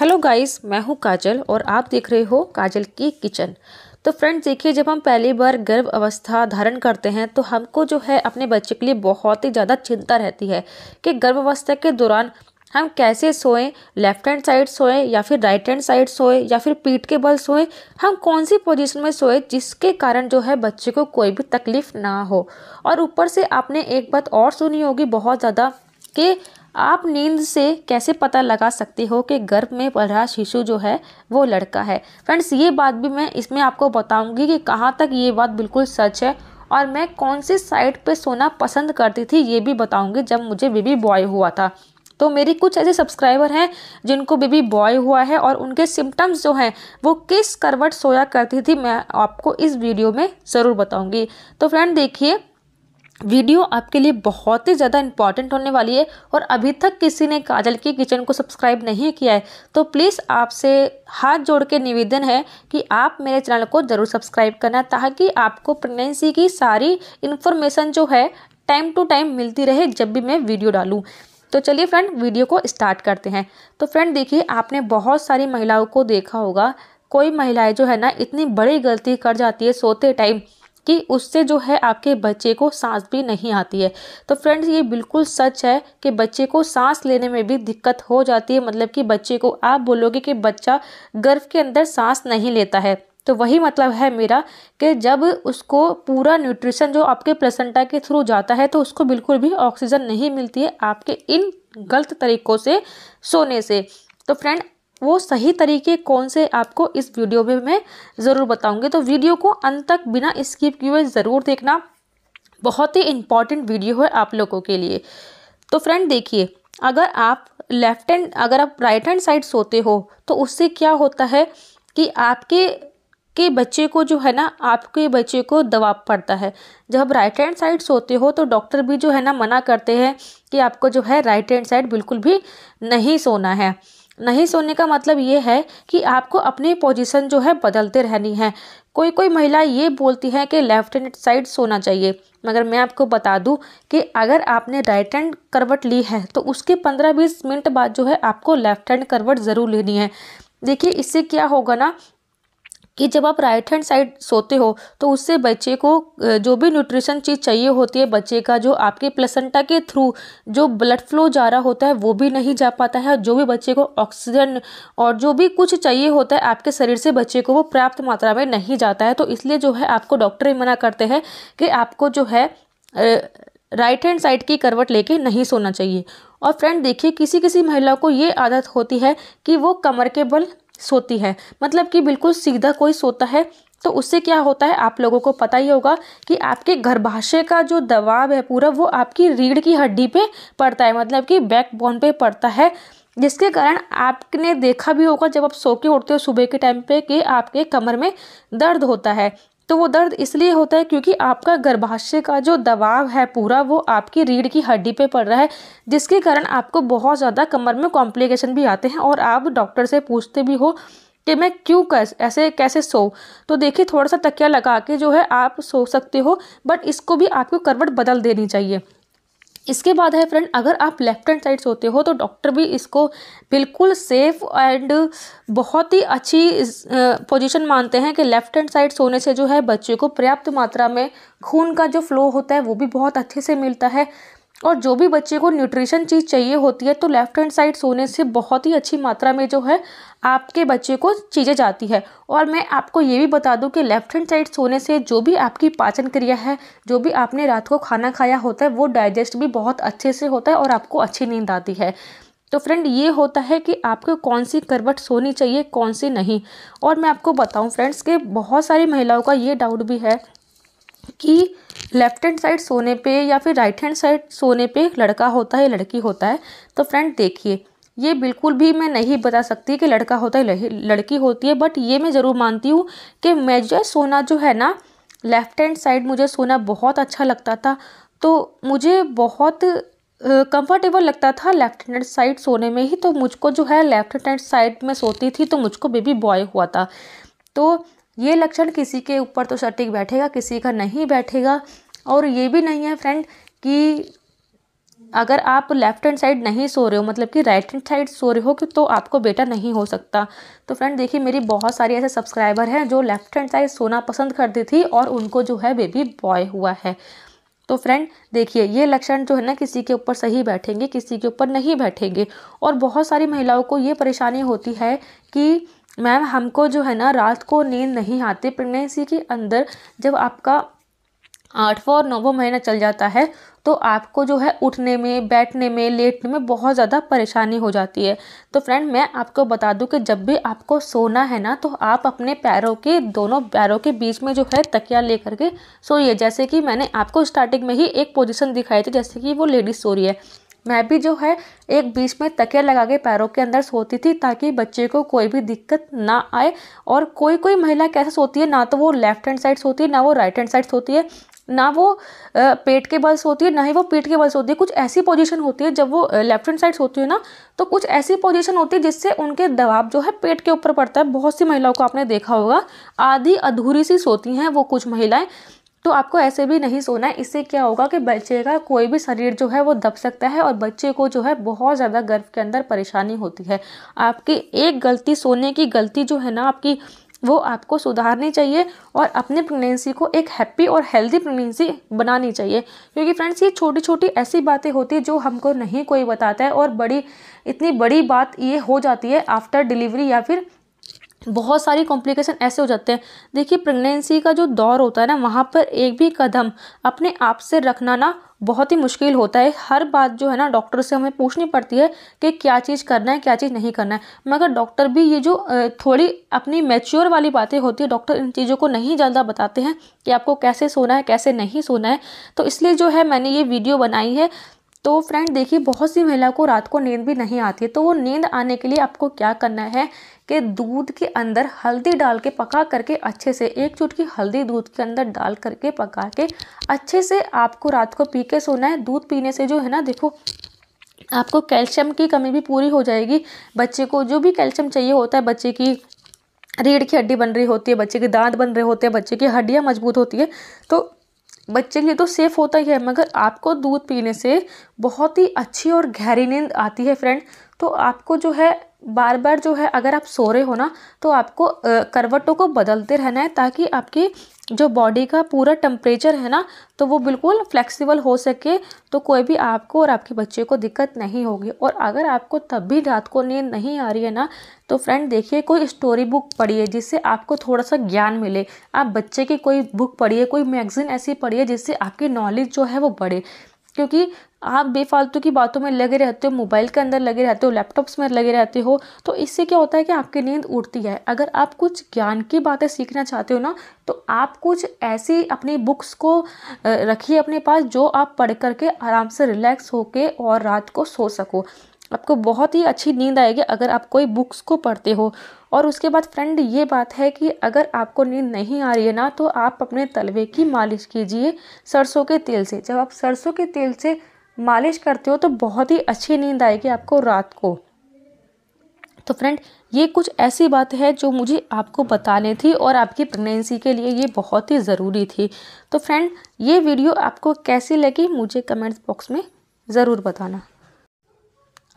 hello guys मैं हूँ काजल और आप देख रहे हो काजल की किचन तो फ्रेंड्स देखिए जब हम पहली बार गर्भ अवस्था धारण करते हैं तो हमको जो है अपने बच्चे के लिए बहुत ही ज़्यादा चिंता रहती है कि गर्भ अवस्था के दौरान हम कैसे सोएं लेफ्ट हैंड साइड सोएं या फिर राइट हैंड साइड सोएं या फिर पीठ के बल सोएं हम कौन सी पोजीशन में सोएं जिसके कारण जो है बच्चे को कोई भी तकलीफ़ ना हो और ऊपर से आपने एक बात और सुनी होगी बहुत ज़्यादा कि आप नींद से कैसे पता लगा सकते हो कि गर्भ में पल रहा शिशु जो है वो लड़का है फ्रेंड्स ये बात भी मैं इसमें आपको बताऊंगी कि कहाँ तक ये बात बिल्कुल सच है और मैं कौन सी साइड पे सोना पसंद करती थी ये भी बताऊंगी जब मुझे बेबी बॉय हुआ था तो मेरी कुछ ऐसे सब्सक्राइबर हैं जिनको बेबी बॉय हुआ है और उनके सिम्टम्स जो हैं वो किस करवट सोया करती थी मैं आपको इस वीडियो में ज़रूर बताऊंगी तो फ्रेंड देखिए वीडियो आपके लिए बहुत ही ज़्यादा इंपॉर्टेंट होने वाली है और अभी तक किसी ने काजल की किचन को सब्सक्राइब नहीं किया है तो प्लीज़ आपसे हाथ जोड़ के निवेदन है कि आप मेरे चैनल को ज़रूर सब्सक्राइब करना ताकि आपको प्रेगनेंसी की सारी इन्फॉर्मेशन जो है टाइम टू टाइम मिलती रहे जब भी मैं वीडियो डालूँ तो चलिए फ्रेंड वीडियो को स्टार्ट करते हैं तो फ्रेंड देखिए आपने बहुत सारी महिलाओं को देखा होगा कोई महिलाएं जो है ना इतनी बड़ी गलती कर जाती है सोते टाइम कि उससे जो है आपके बच्चे को सांस भी नहीं आती है तो फ्रेंड्स ये बिल्कुल सच है कि बच्चे को सांस लेने में भी दिक्कत हो जाती है मतलब कि बच्चे को आप बोलोगे कि बच्चा गर्भ के अंदर सांस नहीं लेता है तो वही मतलब है मेरा कि जब उसको पूरा न्यूट्रिशन जो आपके प्लेसेंटा के थ्रू जाता है तो उसको बिल्कुल भी ऑक्सीजन नहीं मिलती है आपके इन गलत तरीक़ों से सोने से तो फ्रेंड वो सही तरीके कौन से आपको इस वीडियो में मैं ज़रूर बताऊंगी तो वीडियो को अंत तक बिना स्किप किए हुए ज़रूर देखना बहुत ही इम्पॉर्टेंट वीडियो है आप लोगों के लिए तो फ्रेंड देखिए अगर आप लेफ्ट हैंड अगर आप राइट हैंड साइड सोते हो तो उससे क्या होता है कि आपके के बच्चे को जो है ना आपके बच्चे को दबाव पड़ता है जब आप राइट हैंड साइड सोते हो तो डॉक्टर भी जो है ना मना करते हैं कि आपको जो है राइट हैंड साइड बिल्कुल भी नहीं सोना है नहीं सोने का मतलब ये है कि आपको अपनी पोजीशन जो है बदलते रहनी है कोई कोई महिला ये बोलती है कि लेफ्ट हैंड साइड सोना चाहिए मगर मैं आपको बता दूं कि अगर आपने राइट हैंड करवट ली है तो उसके 15-20 मिनट बाद जो है आपको लेफ्ट हैंड करवट ज़रूर लेनी है देखिए इससे क्या होगा ना कि जब आप राइट हैंड साइड सोते हो तो उससे बच्चे को जो भी न्यूट्रिशन चीज़ चाहिए होती है बच्चे का जो आपके प्लेसेंटा के थ्रू जो ब्लड फ्लो जा रहा होता है वो भी नहीं जा पाता है जो भी बच्चे को ऑक्सीजन और जो भी कुछ चाहिए होता है आपके शरीर से बच्चे को वो पर्याप्त मात्रा में नहीं जाता है तो इसलिए जो है आपको डॉक्टर ही मना करते हैं कि आपको जो है राइट हैंड साइड की करवट लेके नहीं सोना चाहिए और फ्रेंड देखिए किसी किसी महिला को ये आदत होती है कि वो कमर के बल सोती है मतलब कि बिल्कुल सीधा कोई सोता है तो उससे क्या होता है आप लोगों को पता ही होगा कि आपके गर्भाशय का जो दबाव है पूरा वो आपकी रीढ़ की हड्डी पे पड़ता है मतलब कि बैक बोन पे पड़ता है जिसके कारण आपने देखा भी होगा जब आप सो के उठते हो सुबह के टाइम पे कि आपके कमर में दर्द होता है तो वो दर्द इसलिए होता है क्योंकि आपका गर्भाशय का जो दबाव है पूरा वो आपकी रीढ़ की हड्डी पे पड़ रहा है जिसके कारण आपको बहुत ज़्यादा कमर में कॉम्प्लिकेशन भी आते हैं और आप डॉक्टर से पूछते भी हो कि मैं क्यों कर ऐसे कैसे सो तो देखिए थोड़ा सा तकिया लगा के जो है आप सो सकते हो बट इसको भी आपको करवट बदल देनी चाहिए इसके बाद है फ्रेंड अगर आप लेफ्ट हैंड साइड सोते हो तो डॉक्टर भी इसको बिल्कुल सेफ एंड बहुत ही अच्छी पोजीशन मानते हैं कि लेफ्ट हैंड साइड सोने से जो है बच्चे को पर्याप्त मात्रा में खून का जो फ्लो होता है वो भी बहुत अच्छे से मिलता है और जो भी बच्चे को न्यूट्रिशन चीज़ चाहिए होती है तो लेफ्ट हैंड साइड सोने से बहुत ही अच्छी मात्रा में जो है आपके बच्चे को चीज़ें जाती है और मैं आपको ये भी बता दूं कि लेफ्ट हैंड साइड सोने से जो भी आपकी पाचन क्रिया है जो भी आपने रात को खाना खाया होता है वो डाइजेस्ट भी बहुत अच्छे से होता है और आपको अच्छी नींद आती है तो फ्रेंड ये होता है कि आपको कौन सी करवट सोनी चाहिए कौन सी नहीं और मैं आपको बताऊँ फ्रेंड्स के बहुत सारी महिलाओं का ये डाउट भी है कि लेफ्ट हैंड साइड सोने पे या फिर राइट हैंड साइड सोने पे लड़का होता है लड़की होता है तो फ्रेंड देखिए ये बिल्कुल भी मैं नहीं बता सकती कि लड़का होता है लड़की होती है बट ये मैं ज़रूर मानती हूँ कि जो सोना जो है ना लेफ़्ट हैंड साइड मुझे सोना बहुत अच्छा लगता था तो मुझे बहुत कंफर्टेबल लगता था लेफ्ट हैंड साइड सोने में ही तो मुझको जो है लेफ्ट हैंड साइड में सोती थी तो मुझको बेबी बॉय हुआ था तो ये लक्षण किसी के ऊपर तो सटीक बैठेगा किसी का नहीं बैठेगा और ये भी नहीं है फ्रेंड कि अगर आप लेफ़्ट हैंड साइड नहीं सो रहे हो मतलब कि राइट हैंड साइड सो रहे हो कि तो आपको बेटा नहीं हो सकता तो फ्रेंड देखिए मेरी बहुत सारी ऐसे सब्सक्राइबर हैं जो लेफ़्ट हैंड साइड सोना पसंद करती थी और उनको जो है बेबी बॉय हुआ है तो फ्रेंड देखिए ये लक्षण जो है ना किसी के ऊपर सही बैठेंगे किसी के ऊपर नहीं बैठेंगे और बहुत सारी महिलाओं को ये परेशानी होती है कि मैम हमको जो है ना रात को नींद नहीं आती प्रेगनेंसी के अंदर जब आपका आठ और नौवा महीना चल जाता है तो आपको जो है उठने में बैठने में लेटने में बहुत ज़्यादा परेशानी हो जाती है तो फ्रेंड मैं आपको बता दूं कि जब भी आपको सोना है ना तो आप अपने पैरों के दोनों पैरों के बीच में जो है तकिया ले करके सोइए जैसे कि मैंने आपको स्टार्टिंग में ही एक पोजिशन दिखाई थी जैसे कि वो लेडीज सो रही है मैं भी जो है एक बीच में तकिया लगा के पैरों के अंदर सोती थी ताकि बच्चे को कोई भी दिक्कत ना आए और कोई कोई महिला कैसे सोती है ना तो वो लेफ्ट हैंड साइड सोती है ना वो राइट हैंड साइड सोती है ना वो पेट के बल्स होती है ना ही वो पीठ के बल्स होती है कुछ ऐसी पोजीशन होती है जब वो लेफ्ट हैंड साइड्स होती है ना तो कुछ ऐसी पोजीशन होती है जिससे उनके दबाव जो है पेट के ऊपर पड़ता है बहुत सी महिलाओं को आपने देखा होगा आधी अधूरी सी सोती हैं वो कुछ महिलाएं तो आपको ऐसे भी नहीं सोना है इससे क्या होगा कि बच्चे का कोई भी शरीर जो है वो दब सकता है और बच्चे को जो है बहुत ज़्यादा गर्भ के अंदर परेशानी होती है आपकी एक गलती सोने की गलती जो है ना आपकी वो आपको सुधारनी चाहिए और अपने प्रेगनेंसी को एक हैप्पी और हेल्दी प्रेगनेंसी बनानी चाहिए क्योंकि फ्रेंड्स ये छोटी छोटी ऐसी बातें होती हैं जो हमको नहीं कोई बताता है और बड़ी इतनी बड़ी बात ये हो जाती है आफ्टर डिलीवरी या फिर बहुत सारी कॉम्प्लिकेशन ऐसे हो जाते हैं देखिए प्रेगनेंसी का जो दौर होता है ना वहाँ पर एक भी कदम अपने आप से रखना ना बहुत ही मुश्किल होता है हर बात जो है ना डॉक्टर से हमें पूछनी पड़ती है कि क्या चीज़ करना है क्या चीज़ नहीं करना है मगर डॉक्टर भी ये जो थोड़ी अपनी मैच्योर वाली बातें होती है डॉक्टर इन चीज़ों को नहीं ज़्यादा बताते हैं कि आपको कैसे सोना है कैसे नहीं सोना है तो इसलिए जो है मैंने ये वीडियो बनाई है तो फ्रेंड देखिए बहुत सी महिला को रात को नींद भी नहीं आती है तो वो नींद आने के लिए आपको क्या करना है कि दूध के अंदर हल्दी डाल के पका करके अच्छे से एक चुटकी हल्दी दूध के अंदर डाल करके पका के अच्छे से आपको रात को पी के सोना है दूध पीने से जो है ना देखो आपको कैल्शियम की कमी भी पूरी हो जाएगी बच्चे को जो भी कैल्शियम चाहिए होता है बच्चे की रीढ़ की हड्डी बन रही होती है बच्चे के दांत बन रहे होते हैं बच्चे की हड्डियाँ मजबूत होती है तो बच्चे के लिए तो सेफ़ होता ही है मगर आपको दूध पीने से बहुत ही अच्छी और गहरी नींद आती है फ्रेंड तो आपको जो है बार बार जो है अगर आप सो रहे हो ना तो आपको करवटों को बदलते रहना है ताकि आपकी जो बॉडी का पूरा टम्परेचर है ना तो वो बिल्कुल फ्लेक्सिबल हो सके तो कोई भी आपको और आपके बच्चे को दिक्कत नहीं होगी और अगर आपको तब भी रात को नींद नहीं आ रही है ना तो फ्रेंड देखिए कोई स्टोरी बुक पढ़िए जिससे आपको थोड़ा सा ज्ञान मिले आप बच्चे की कोई बुक पढ़िए कोई मैगजीन ऐसी पढ़िए जिससे आपकी नॉलेज जो है वो बढ़े क्योंकि आप बेफालतू की बातों में लगे रहते हो मोबाइल के अंदर लगे रहते हो लैपटॉप्स में लगे रहते हो तो इससे क्या होता है कि आपकी नींद उड़ती है अगर आप कुछ ज्ञान की बातें सीखना चाहते हो ना तो आप कुछ ऐसी अपनी बुक्स को रखिए अपने पास जो आप पढ़ करके आराम से रिलैक्स होके और रात को सो सको आपको बहुत ही अच्छी नींद आएगी अगर आप कोई बुक्स को पढ़ते हो और उसके बाद फ्रेंड ये बात है कि अगर आपको नींद नहीं आ रही है ना तो आप अपने तलवे की मालिश कीजिए सरसों के तेल से जब आप सरसों के तेल से मालिश करते हो तो बहुत ही अच्छी नींद आएगी आपको रात को तो फ्रेंड ये कुछ ऐसी बात है जो मुझे आपको बतानी थी और आपकी प्रेगनेंसी के लिए ये बहुत ही ज़रूरी थी तो फ्रेंड ये वीडियो आपको कैसी लगी मुझे कमेंट्स बॉक्स में ज़रूर बताना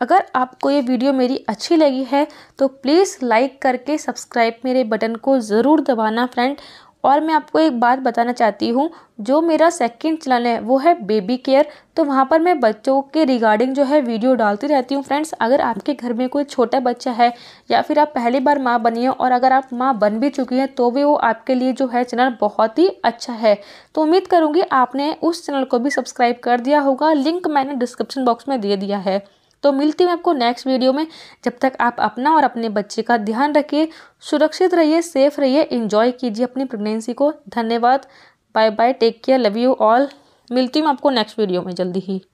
अगर आपको ये वीडियो मेरी अच्छी लगी है तो प्लीज़ लाइक करके सब्सक्राइब मेरे बटन को ज़रूर दबाना फ्रेंड और मैं आपको एक बात बताना चाहती हूँ जो मेरा सेकंड चैनल है वो है बेबी केयर तो वहाँ पर मैं बच्चों के रिगार्डिंग जो है वीडियो डालती रहती हूँ फ्रेंड्स अगर आपके घर में कोई छोटा बच्चा है या फिर आप पहली बार माँ बनी हो और अगर आप माँ बन भी चुकी हैं तो भी वो आपके लिए जो है चैनल बहुत ही अच्छा है तो उम्मीद करूँगी आपने उस चैनल को भी सब्सक्राइब कर दिया होगा लिंक मैंने डिस्क्रिप्शन बॉक्स में दे दिया है तो मिलती हूँ आपको नेक्स्ट वीडियो में जब तक आप अपना और अपने बच्चे का ध्यान रखिए सुरक्षित रहिए सेफ रहिए इंजॉय कीजिए अपनी प्रेगनेंसी को धन्यवाद bye bye take care love you all मिलती हूँ आपको नेक्स्ट वीडियो में जल्दी ही